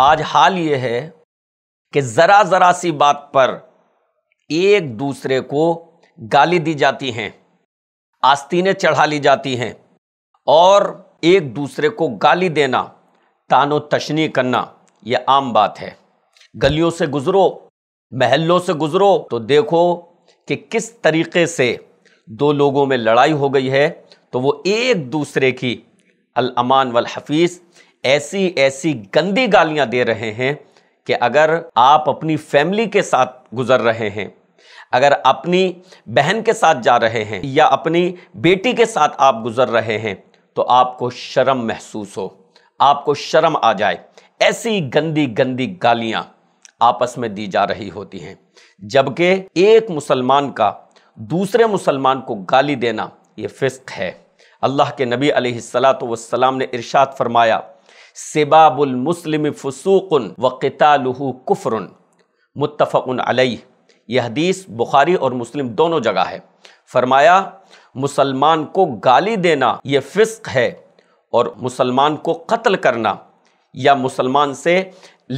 आज हाल ये है कि ज़रा ज़रा सी बात पर एक दूसरे को गाली दी जाती हैं आस्तीनें चढ़ा ली जाती हैं और एक दूसरे को गाली देना तानो तशनी करना यह आम बात है गलियों से गुज़रो महलों से गुज़रो तो देखो कि किस तरीके से दो लोगों में लड़ाई हो गई है तो वो एक दूसरे की अलमान वल हफीज़ ऐसी ऐसी गंदी गालियां दे रहे हैं कि अगर आप अपनी फैमिली के साथ गुजर रहे हैं अगर अपनी बहन के साथ जा रहे हैं या अपनी बेटी के साथ आप गुजर रहे हैं तो आपको शर्म महसूस हो आपको शर्म आ जाए ऐसी गंदी गंदी गालियां आपस में दी जा रही होती हैं जबकि एक मुसलमान का दूसरे मुसलमान को गाली देना ये फ़िस्क है अल्लाह के नबी सलात वसलाम ने इरशाद फरमाया सिबाबुल मुस्लिम फसूक़न व कतालहू कुफरन मुतफ़न अलई यह हदीस बुखारी और मुस्लिम दोनों जगह है फरमाया मुसलमान को गाली देना ये फ़िस्क है और मुसलमान को कत्ल करना या मुसलमान से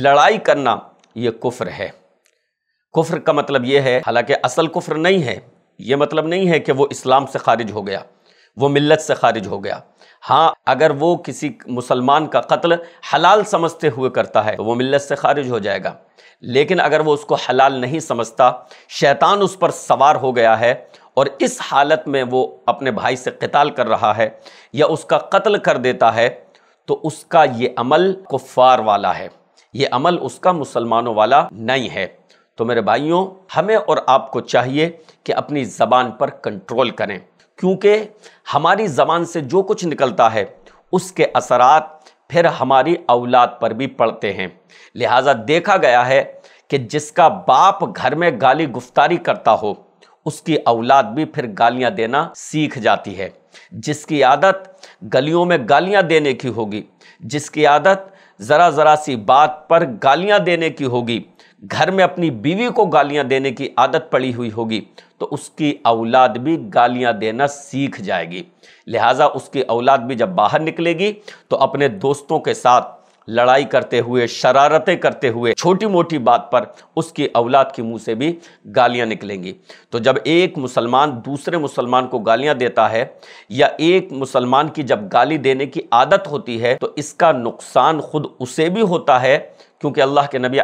लड़ाई करना ये कुफ्र है कुफ्र का मतलब ये है हालांकि असल कुफ्र नहीं है ये मतलब नहीं है कि वो इस्लाम से खारिज हो गया वो मिल्लत से खारिज हो गया हाँ अगर वो किसी मुसलमान का कत्ल हलाल समझते हुए करता है तो वो मिल्लत से खारिज हो जाएगा लेकिन अगर वो उसको हलाल नहीं समझता शैतान उस पर सवार हो गया है और इस हालत में वो अपने भाई से कताल कर रहा है या उसका कत्ल कर देता है तो उसका ये अमल कुफ़ार वाला है ये अमल उसका मुसलमानों वाला नहीं है तो मेरे भाइयों हमें और आपको चाहिए कि अपनी ज़बान पर कंट्रोल करें क्योंकि हमारी ज़बान से जो कुछ निकलता है उसके असरात फिर हमारी औलाद पर भी पड़ते हैं लिहाजा देखा गया है कि जिसका बाप घर में गाली गुफ्तारी करता हो उसकी औलाद भी फिर गालियां देना सीख जाती है जिसकी आदत गलियों में गालियां देने की होगी जिसकी आदत ज़रा ज़रा सी बात पर गालियां देने की होगी घर में अपनी बीवी को गालियां देने की आदत पड़ी हुई होगी तो उसकी औलाद भी गालियां देना सीख जाएगी लिहाजा उसकी औलाद भी जब बाहर निकलेगी तो अपने दोस्तों के साथ लड़ाई करते हुए शरारतें करते हुए छोटी मोटी बात पर उसकी औलाद के मुंह से भी गालियां निकलेंगी तो जब एक मुसलमान दूसरे मुसलमान को गालियां देता है या एक मुसलमान की जब गाली देने की आदत होती है तो इसका नुकसान खुद उसे भी होता है क्योंकि अल्लाह के नबी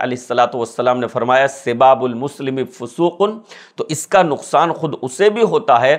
वसलाम ने फरमाया सेबाबुलमसलिम फसूक़न तो इसका नुकसान खुद उसे भी होता है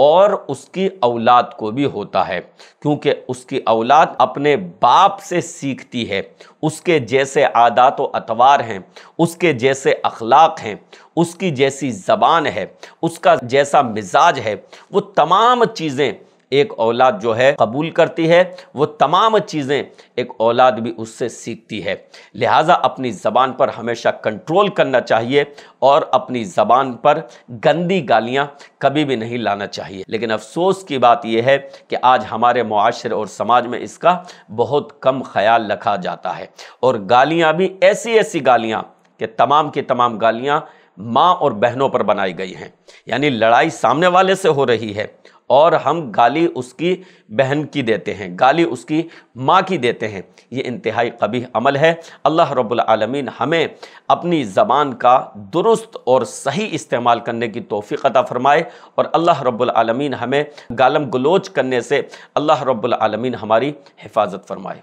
और उसकी औलाद को भी होता है क्योंकि उसकी औलाद अपने बाप से सीखती है उसके जैसे आदात व अतवार हैं उसके जैसे अखलाक हैं उसकी जैसी ज़बान है उसका जैसा मिजाज है वो तमाम चीज़ें एक औलाद जो है कबूल करती है वो तमाम चीज़ें एक औलाद भी उससे सीखती है लिहाजा अपनी ज़बान पर हमेशा कंट्रोल करना चाहिए और अपनी ज़बान पर गंदी गालियाँ कभी भी नहीं लाना चाहिए लेकिन अफसोस की बात यह है कि आज हमारे माशरे और समाज में इसका बहुत कम ख्याल रखा जाता है और गालियाँ भी ऐसी ऐसी गालियाँ कि तमाम की तमाम गालियाँ माँ और बहनों पर बनाई गई हैं यानी लड़ाई सामने वाले से हो रही है और हम गाली उसकी बहन की देते हैं गाली उसकी माँ की देते हैं ये इंतहाई कभी अमल है अल्लाह रबालमीन हमें अपनी ज़बान का दुरुस्त और सही इस्तेमाल करने की तोफ़ी अता फ़रमाए और अल्लाह रबालमीन हमें गालम गलोच करने से अल्लाह रबालमीन हमारी हिफाजत फ़रमाए